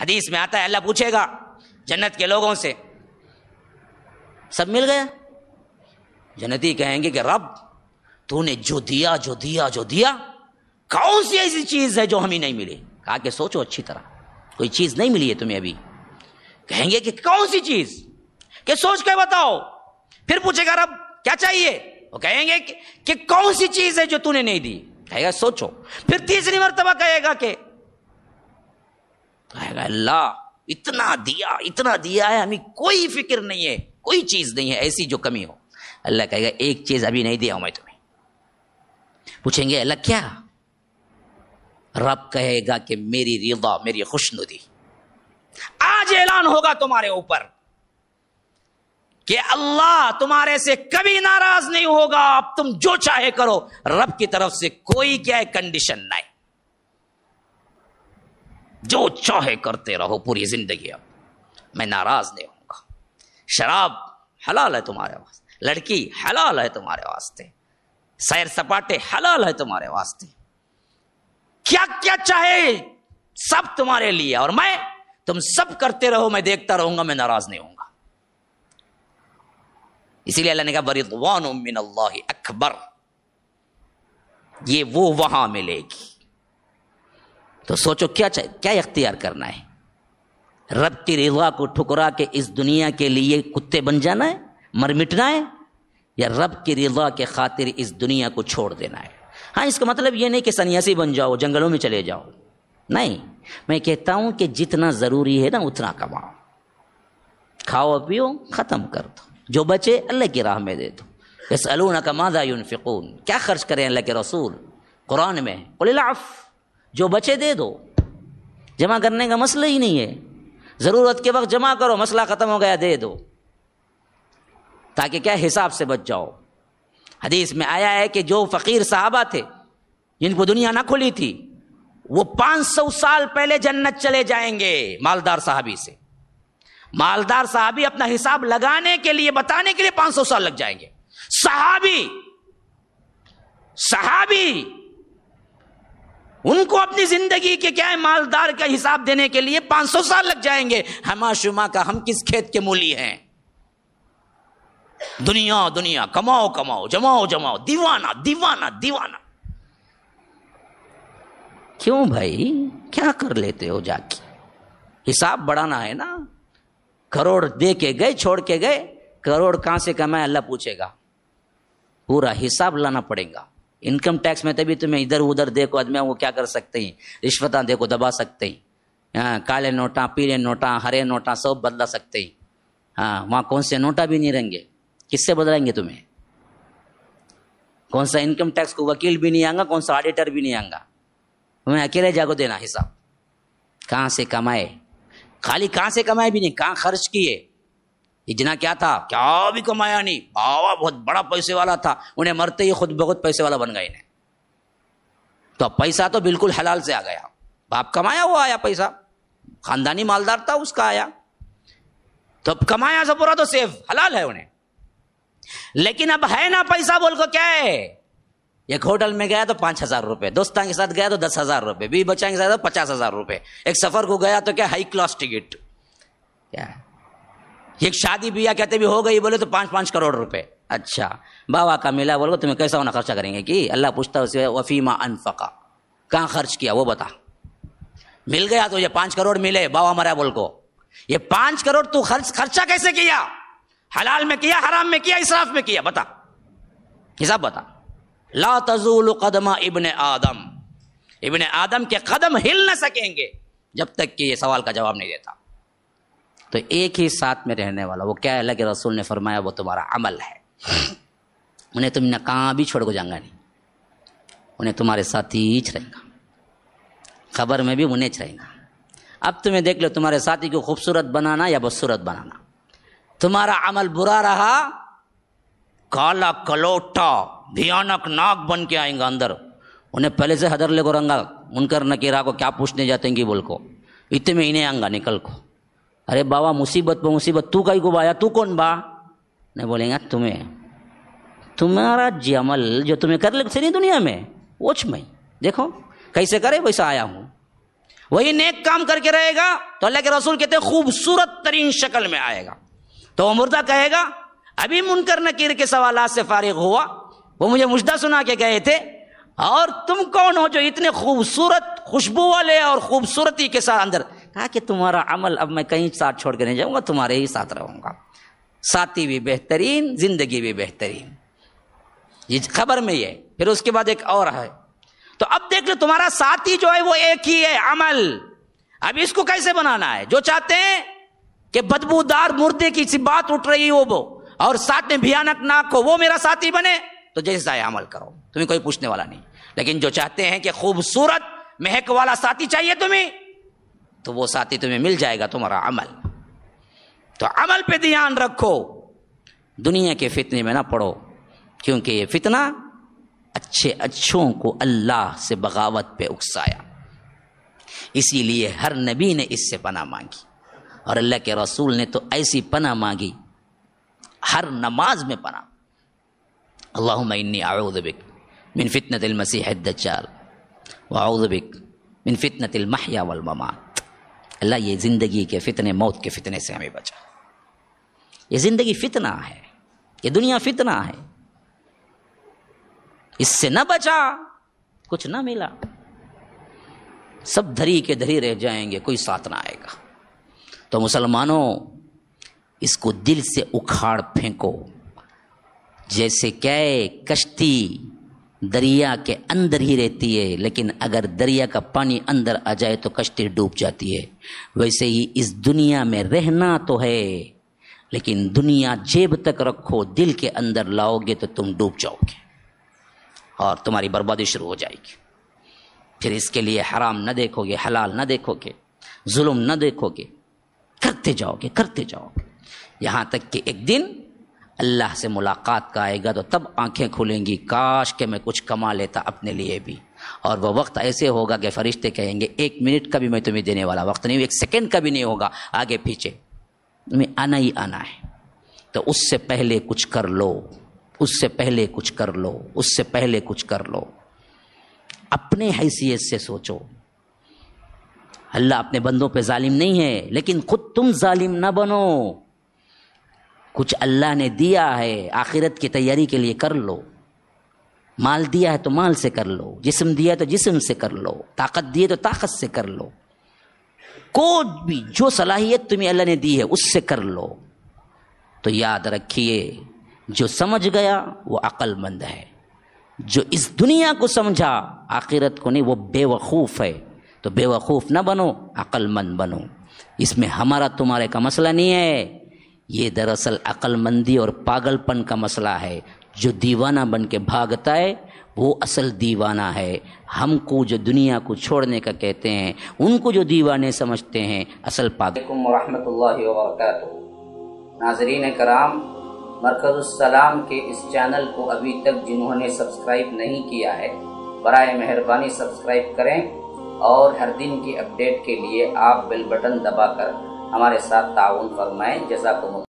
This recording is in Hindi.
हदीस में आता है अल्लाह पूछेगा जन्नत के लोगों से सब मिल गया जन्नती कहेंगे कि रब तूने जो दिया जो दिया जो दिया कौन सी ऐसी चीज है जो हमें नहीं मिली कहा के सोचो अच्छी तरह कोई चीज नहीं मिली है तुम्हें अभी कहेंगे कि कौन सी चीज के सोच के बताओ फिर पूछेगा रब क्या चाहिए वो कहेंगे कि, कि कौन सी चीज है जो तूने नहीं दी कहेगा सोचो फिर तीसरी मरतबा कहेगा कि अल्लाह इतना दिया इतना दिया है हमें कोई फिक्र नहीं है कोई चीज नहीं है ऐसी जो कमी हो अल्लाह कहेगा एक चीज अभी नहीं दिया हूं मैं तुम्हें पूछेंगे अल्लाह क्या रब कहेगा कि मेरी रिदा मेरी खुशनुदी आज ऐलान होगा तुम्हारे ऊपर कि अल्लाह तुम्हारे से कभी नाराज नहीं होगा अब तुम जो चाहे करो रब की तरफ से कोई क्या है कंडीशन नहीं जो चाहे करते रहो पूरी जिंदगी अब मैं नाराज नहीं होऊंगा शराब हलाल है तुम्हारे वास्ते लड़की हलाल है तुम्हारे वास्ते सैर सपाटे हलाल है तुम्हारे वास्ते क्या क्या चाहे सब तुम्हारे लिए और मैं तुम सब करते रहो मैं देखता रहूंगा मैं नाराज नहीं होऊंगा इसीलिए अल्लाह ने कहा बरिदवान मिन अल्लाह अकबर ये वो वहां मिलेगी तो सोचो क्या क्या इख्तियार करना है रब की रिजा को ठुकरा के इस दुनिया के लिए कुत्ते बन जाना है मर मिटना है या रब की रिजा के खातिर इस दुनिया को छोड़ देना है हाँ इसका मतलब ये नहीं कि सन्यासी बन जाओ जंगलों में चले जाओ नहीं मैं कहता हूं कि जितना ज़रूरी है ना उतना कमाओ खाओ पियो ख़त्म कर दो जो बचे अल्लाह की राह में दे दो अलू अलून कमादा फिकून क्या खर्च करें अल्लाह के रसूल कुरान में कुल्लाफ़ जो बचे दे दो जमा करने का मसला ही नहीं है ज़रूरत के वक्त जमा करो मसला ख़त्म हो गया दे दो ताकि क्या हिसाब से बच जाओ हदीस में आया है कि जो फ़कीर साहबा थे जिनको दुनिया ना खुली थी वो पांच सौ साल पहले जन्नत चले जाएंगे मालदार साहबी से मालदार साहबी अपना हिसाब लगाने के लिए बताने के लिए पांच सौ साल लग जाएंगे साहबी साहबी उनको अपनी जिंदगी के क्या है मालदार का हिसाब देने के लिए 500 साल लग जाएंगे हमाशुमा का हम किस खेत के मूली हैं दुनिया दुनिया कमाओ कमाओ जमाओ जमाओ दीवाना दीवाना दीवाना क्यों भाई क्या कर लेते हो जाके हिसाब बढ़ाना है ना करोड़ दे के गए छोड़ के गए करोड़ कहां से कमाए अल्लाह पूछेगा पूरा हिसाब लाना पड़ेगा इनकम टैक्स में तभी तुम्हें इधर उधर देखो आदमी वो क्या कर सकते हैं रिश्वत देखो दबा सकते हैं हाँ काले नोटा पीले नोटा हरे नोटा सब बदला सकते हैं हाँ वहाँ कौन से नोटा भी नहीं रहेंगे किससे बदलाएंगे तुम्हें कौन सा इनकम टैक्स को वकील भी नहीं आएगा कौन सा ऑडिटर भी नहीं आएगा तुम्हें अकेले जागो देना हिसाब कहाँ से कमाए खाली कहाँ से कमाए भी नहीं कहाँ खर्च किए ये क्या था क्या भी कमाया नहीं बाबा बहुत बड़ा पैसे वाला था उन्हें मरते ही खुद बहुत पैसे वाला बन गए इन्हें तो पैसा तो बिल्कुल हलाल से आ गया बाप कमाया हुआ आया पैसा खानदानी मालदार था उसका आया तो अब कमाया से पूरा तो सेफ हलाल है उन्हें लेकिन अब है ना पैसा बोल को क्या है एक होटल में गया तो पांच हजार रुपए दोस्तों के साथ गया तो दस हजार रुपए बी बच्चा के साथ तो पचास हजार रुपए एक सफर को गया तो क्या हाई क्लास टिकट क्या एक शादी ब्याह कहते भी हो गई बोले तो पाँच पाँच करोड़ रुपए अच्छा बाबा का मिला बोलो तुम्हें कैसा होना खर्चा करेंगे कि अल्लाह पूछता उसे वफीमा अनफका कहाँ खर्च किया वो बता मिल गया तो ये पांच करोड़ मिले बाबा मरा बोल को ये पांच करोड़ तू खर्च खर्चा कैसे किया हलाल में किया हराम में किया इसराफ में किया बता हिसाब बता ला तजूल कदमा इबन आदम इबन आदम के कदम हिल न सकेंगे जब तक कि ये सवाल का जवाब नहीं देता तो एक ही साथ में रहने वाला वो क्या अल्लाह के रसूल ने फरमाया वो तुम्हारा अमल है उन्हें तुम ना कहाँ भी छोड़ को जाऊंगा नहीं उन्हें तुम्हारे साथ ही रहेगा खबर में भी उन्हें रहेगा अब तुम्हें देख लो तुम्हारे साथी को खूबसूरत बनाना या बदसूरत बनाना तुम्हारा अमल बुरा रहा काला कलोटा भयानक नाक बन के आएंगे अंदर उन्हें पहले से हदर ले को रंगा उनकर नकीरा को क्या पूछने जाते हैं बोल को इतने में इन्हें आंगा निकल को अरे बाबा मुसीबत पर मुसीबत तू कहीं को बाया तू कौन बा नहीं बोलेंगे हाँ, तुम्हें तुम्हारा जमल जो तुम्हें कर ले नहीं दुनिया में वो में देखो कैसे करे वैसा आया हूँ वही नेक काम करके रहेगा तो अल्लाह के रसूल कहते खूबसूरत तरीन शक्ल में आएगा तो वो मुर्दा कहेगा अभी मुनकर नकीर के सवाल से फारिग हुआ वो मुझे मुश्दा सुना के गए थे और तुम कौन हो जो इतने खूबसूरत खुशबू वाले और खूबसूरती के साथ अंदर कहा कि तुम्हारा अमल अब मैं कहीं साथ छोड़ के नहीं जाऊंगा तुम्हारे ही साथ रहूंगा साथी भी बेहतरीन जिंदगी भी बेहतरीन ये खबर में ये फिर उसके बाद एक और है तो अब देख लो तुम्हारा साथी जो है वो एक ही है अमल अब इसको कैसे बनाना है जो चाहते हैं कि बदबूदार मुर्दे की सी बात उठ रही हो वो और साथ में भयानक नाक हो वो मेरा साथी बने तो जैसा है अमल करो तुम्हें कोई पूछने वाला नहीं लेकिन जो चाहते हैं कि खूबसूरत महक वाला साथी चाहिए तुम्हें तो वो साथी तुम्हें मिल जाएगा तुम्हारा अमल तो अमल पे ध्यान रखो दुनिया के फितने में ना पड़ो क्योंकि ये फितना अच्छे अच्छों को अल्लाह से बगावत पे उकसाया इसीलिए हर नबी ने इससे पना मांगी और अल्लाह के रसूल ने तो ऐसी पना मांगी हर नमाज में पना अल्लाह इन्नी आउदबिक मिन फितनत मसीह दचाल वाउदबिक मिन फितनत महया अल्लाह ये ज़िंदगी के फितने मौत के फितने से हमें बचा ये ज़िंदगी फितना है ये दुनिया फितना है इससे न बचा कुछ ना मिला सब धरी के धरी रह जाएंगे कोई साथ ना आएगा तो मुसलमानों इसको दिल से उखाड़ फेंको जैसे कै कश्ती दरिया के अंदर ही रहती है लेकिन अगर दरिया का पानी अंदर आ जाए तो कश्ती डूब जाती है वैसे ही इस दुनिया में रहना तो है लेकिन दुनिया जेब तक रखो दिल के अंदर लाओगे तो तुम डूब जाओगे और तुम्हारी बर्बादी शुरू हो जाएगी फिर इसके लिए हराम ना देखोगे हलाल ना देखोगे जुल्म न देखोगे करते जाओगे करते जाओगे यहाँ तक कि एक दिन अल्लाह से मुलाकात का आएगा तो तब आंखें खुलेंगी काश के मैं कुछ कमा लेता अपने लिए भी और वह वक्त ऐसे होगा कि फरिश्ते कहेंगे एक मिनट का भी मैं तुम्हें देने वाला वक्त नहीं एक सेकेंड का भी नहीं होगा आगे पीछे तुम्हें आना ही आना है तो उससे पहले कुछ कर लो उससे पहले कुछ कर लो उससे पहले कुछ कर लो अपने हैसियत से सोचो अल्लाह अपने बंदों पे जालिम नहीं है लेकिन खुद तुम जालिम ना बनो कुछ अल्लाह ने दिया है आखिरत की तैयारी के लिए कर लो माल दिया है तो माल से कर लो जिसम दिया है तो जिसम से कर लो ताकत दी है तो ताकत से कर लो को भी जो सलाहियत तुम्हें अल्लाह ने दी है उससे कर लो तो याद रखिए जो समझ गया वो अक्लमंद है जो इस दुनिया को समझा आखिरत को नहीं वो बेवकूफ़ है तो बेवकूफ़ ना बनो अक्लमंद बनो इसमें हमारा तुम्हारे का मसला नहीं है ये दरअसल अक्लमंदी और पागलपन का मसला है जो दीवाना बन के भागता है वो असल दीवाना है हमको जो दुनिया को छोड़ने का कहते हैं उनको जो दीवाने समझते हैं असल पागल नाजरीन कराम मरकजाम के इस चैनल को अभी तक जिन्होंने सब्सक्राइब नहीं किया है बर मेहरबानी सब्सक्राइब करें और हर दिन की अपडेट के लिए आप बेल बटन दबा कर हमारे साथ ताउन फरमाएं जैसा को